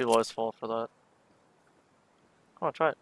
People always fall for that. Come on, try it.